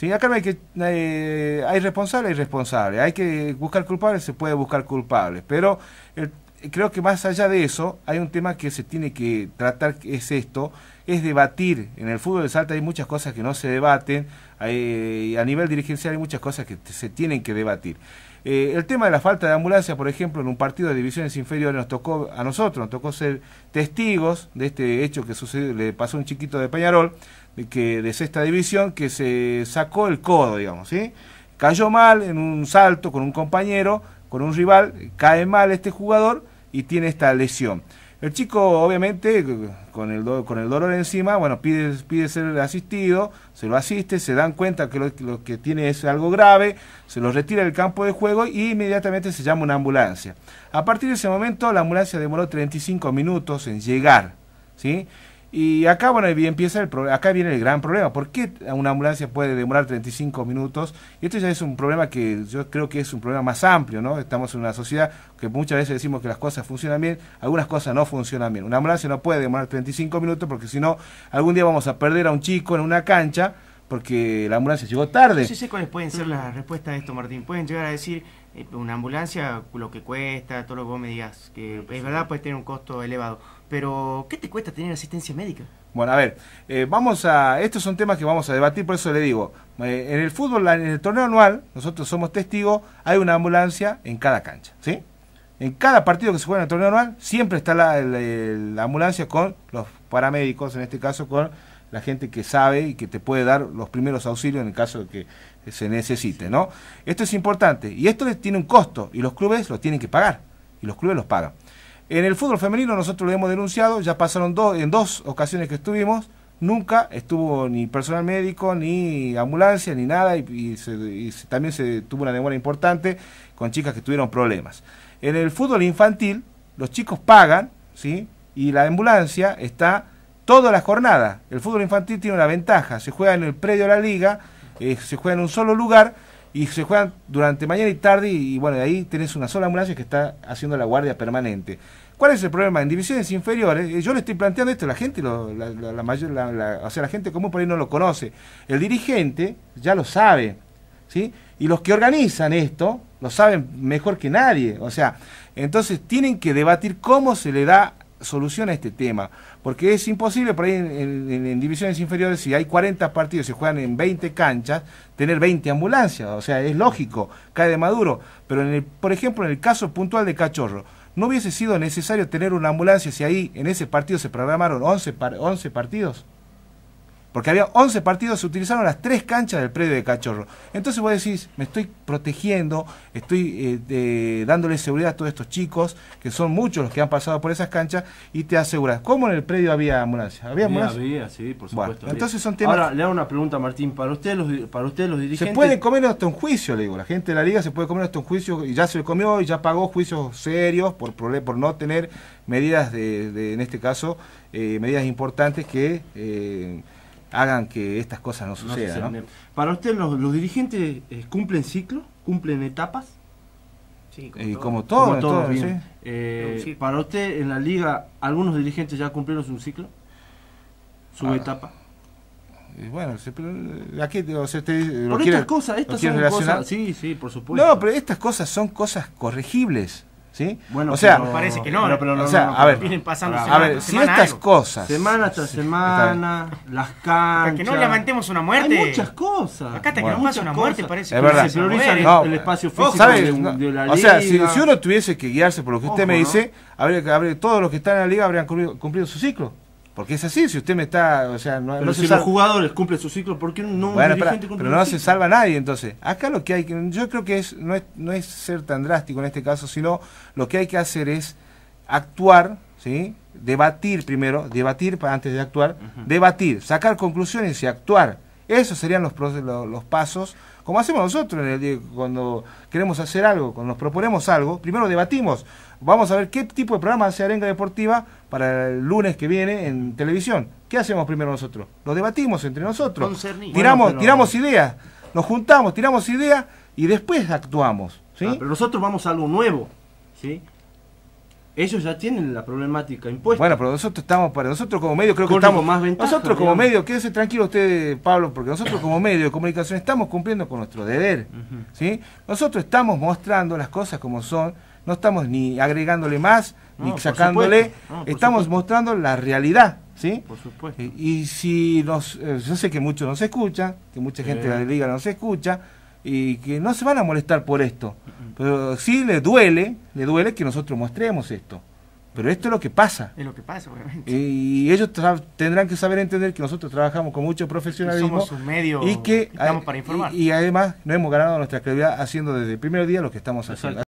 Sí, acá hay que. Eh, hay responsables, hay responsables. Hay que buscar culpables, se puede buscar culpables. Pero eh, creo que más allá de eso, hay un tema que se tiene que tratar, que es esto: es debatir. En el fútbol de Salta hay muchas cosas que no se debaten. a nivel dirigencial hay muchas cosas que se tienen que debatir. Eh, el tema de la falta de ambulancia, por ejemplo, en un partido de divisiones inferiores nos tocó a nosotros, nos tocó ser testigos de este hecho que sucedió, le pasó a un chiquito de Peñarol que, de sexta división que se sacó el codo, digamos, ¿sí? Cayó mal en un salto con un compañero, con un rival, cae mal este jugador y tiene esta lesión. El chico, obviamente, con el, con el dolor encima, bueno, pide, pide ser asistido, se lo asiste, se dan cuenta que lo, que tiene es algo grave, se lo retira del campo de juego y inmediatamente se llama una ambulancia. A partir de ese momento, la ambulancia demoró 35 minutos en llegar, ¿sí? Y acá, bueno, empieza el acá viene el gran problema. ¿Por qué una ambulancia puede demorar 35 minutos? Y esto ya es un problema que yo creo que es un problema más amplio, ¿no? Estamos en una sociedad que muchas veces decimos que las cosas funcionan bien, algunas cosas no funcionan bien. Una ambulancia no puede demorar 35 minutos porque si no, algún día vamos a perder a un chico en una cancha porque la ambulancia llegó tarde. No sé cuáles pueden ser las respuestas a esto, Martín. Pueden llegar a decir, eh, una ambulancia, lo que cuesta, todo lo que vos me digas, que es verdad puede tener un costo elevado, pero ¿qué te cuesta tener asistencia médica? Bueno, a ver, eh, vamos a, estos son temas que vamos a debatir, por eso le digo, eh, en el fútbol, en el torneo anual, nosotros somos testigos, hay una ambulancia en cada cancha, ¿sí? En cada partido que se juega en el torneo anual, siempre está la ambulancia con los paramédicos, en este caso con la gente que sabe y que te puede dar los primeros auxilios en el caso de que se necesite, ¿no? Esto es importante y esto tiene un costo y los clubes lo tienen que pagar y los clubes los pagan. En el fútbol femenino nosotros lo hemos denunciado, ya pasaron dos, en dos ocasiones que estuvimos, nunca estuvo ni personal médico, ni ambulancia, ni nada, y, también se tuvo una demora importante con chicas que tuvieron problemas. En el fútbol infantil, los chicos pagan, ¿sí? Y la ambulancia está toda la jornada. El fútbol infantil tiene una ventaja, se juega en el predio de la liga, eh, se juega en un solo lugar y se juega durante mañana y tarde y, bueno de ahí tenés una sola ambulancia que está haciendo la guardia permanente. ¿Cuál es el problema? En divisiones inferiores, eh, yo le estoy planteando esto, la gente, la, mayor, o sea, la gente común por ahí no lo conoce. El dirigente ya lo sabe, ¿sí? Y los que organizan esto lo saben mejor que nadie. O sea, entonces tienen que debatir cómo se le da solución a este tema, porque es imposible por ahí en, divisiones inferiores, si hay 40 partidos, se juegan en 20 canchas, tener 20 ambulancias, o sea, es lógico, cae de maduro, pero por ejemplo, en el caso puntual de Cachorro, ¿no hubiese sido necesario tener una ambulancia si ahí en ese partido se programaron once 11 partidos? Porque había 11 partidos, se utilizaron las tres canchas del predio de Cachorro. Entonces vos decís, me estoy protegiendo, estoy eh, dándole seguridad a todos estos chicos, que son muchos los que han pasado por esas canchas, y te aseguras. ¿Cómo en el predio había ambulancia? ¿Había Había, sí, por supuesto. entonces son temas... Ahora, le hago una pregunta, Martín. Para ustedes los, para usted, los dirigentes... Se puede comer hasta un juicio, le digo. La gente de la liga se puede comer hasta un juicio, y ya se lo comió, y ya pagó juicios serios por, por no tener medidas, de, en este caso, eh, medidas importantes que... Eh, hagan que estas cosas no sucedan. Para usted, ¿los, dirigentes eh, cumplen ciclos? ¿Cumplen etapas? Sí, como, eh, todos. Eh, para usted, en la liga, ¿algunos dirigentes ya cumplieron su ciclo? ¿Su etapa? bueno, por estas cosas, estas son cosas, sí, sí, por supuesto. No, pero estas cosas son cosas corregibles. ¿Sí? Bueno, o sea, parece que no, ¿eh? o sea, a ver, vienen pasando semana, si estas cosas, semana tras semana, las canchas, para que no levantemos una muerte, hay muchas cosas, acá hasta que no pase una muerte parece es que se prioriza el, no, el espacio físico ¿sabes? De, de, la liga. O sea, si, uno tuviese que guiarse por lo que usted me dice, habría, habría, todos los que están en la liga habrían cumplido, cumplido su ciclo. Porque es así, si usted me está, o sea, no, pero si los jugadores cumplen su ciclo, ¿por qué no bueno, Pero no se salva nadie, entonces. Acá lo que hay que yo creo que es no, es no es ser tan drástico en este caso, sino lo que hay que hacer es actuar, ¿sí? Debatir primero, debatir para antes de actuar, debatir, sacar conclusiones y actuar esos serían los, pasos, como hacemos nosotros cuando queremos hacer algo, cuando nos proponemos algo, primero debatimos, vamos a ver qué tipo de programa hace Arenga Deportiva para el lunes que viene en televisión. ¿Qué hacemos primero nosotros? Lo debatimos entre nosotros, tiramos, tiramos ideas, nos juntamos, tiramos ideas y después actuamos. Ah, pero nosotros vamos a algo nuevo. ¿sí? ellos ya tienen la problemática impuesta. Bueno, pero nosotros estamos para nosotros como medio creo que más nosotros como medio, quédese tranquilo usted, Pablo, porque nosotros como medio de comunicación estamos cumpliendo con nuestro deber, Nosotros estamos mostrando las cosas como son, no estamos ni agregándole más ni sacándole, estamos mostrando la realidad, ¿sí? Por supuesto. Y, si nos eh, yo sé que muchos se escuchan, que mucha gente de la liga se escucha, y que no se van a molestar por esto. Pero sí le duele, le duele que nosotros mostremos esto. Pero esto es lo que pasa. Es lo que pasa, obviamente. Y ellos tendrán que saber entender que nosotros trabajamos con mucho profesionalismo. Y somos un medio y que estamos para informar. Y, además no hemos ganado nuestra credibilidad haciendo desde el primer día lo que estamos haciendo.